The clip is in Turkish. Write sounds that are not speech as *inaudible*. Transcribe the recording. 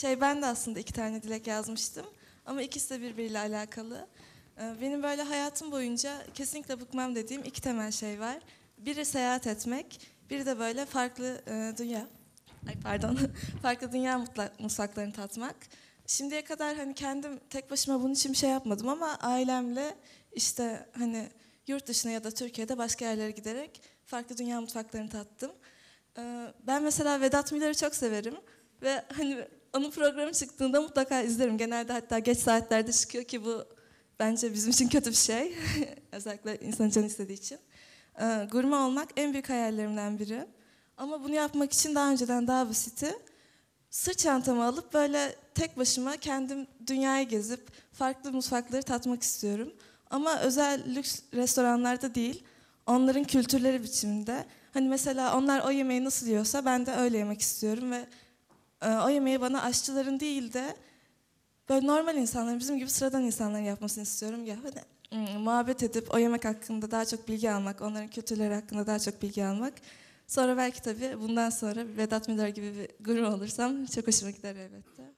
Şey ben de aslında iki tane dilek yazmıştım. Ama ikisi de birbiriyle alakalı. Ee, benim böyle hayatım boyunca kesinlikle bıkmam dediğim iki temel şey var. Biri seyahat etmek, biri de böyle farklı e, dünya, ay pardon, *laughs* farklı dünya mutfaklarını tatmak. Şimdiye kadar hani kendim tek başıma bunun için bir şey yapmadım ama ailemle işte hani yurt dışına ya da Türkiye'de başka yerlere giderek farklı dünya mutfaklarını tattım. Ee, ben mesela Vedat Miller'i çok severim ve hani onun programı çıktığında mutlaka izlerim. Genelde hatta geç saatlerde çıkıyor ki bu bence bizim için kötü bir şey. *laughs* Özellikle insan canı istediği için. Ee, gurme olmak en büyük hayallerimden biri. Ama bunu yapmak için daha önceden daha basiti sırt çantamı alıp böyle tek başıma kendim dünyayı gezip farklı mutfakları tatmak istiyorum. Ama özel lüks restoranlarda değil, onların kültürleri biçiminde. Hani mesela onlar o yemeği nasıl yiyorsa ben de öyle yemek istiyorum ve e, o yemeği bana aşçıların değil de böyle normal insanların, bizim gibi sıradan insanların yapmasını istiyorum. Ya hani, hmm, muhabbet edip o yemek hakkında daha çok bilgi almak, onların kötüleri hakkında daha çok bilgi almak. Sonra belki tabii bundan sonra Vedat Müller gibi bir gurme olursam çok hoşuma gider elbette.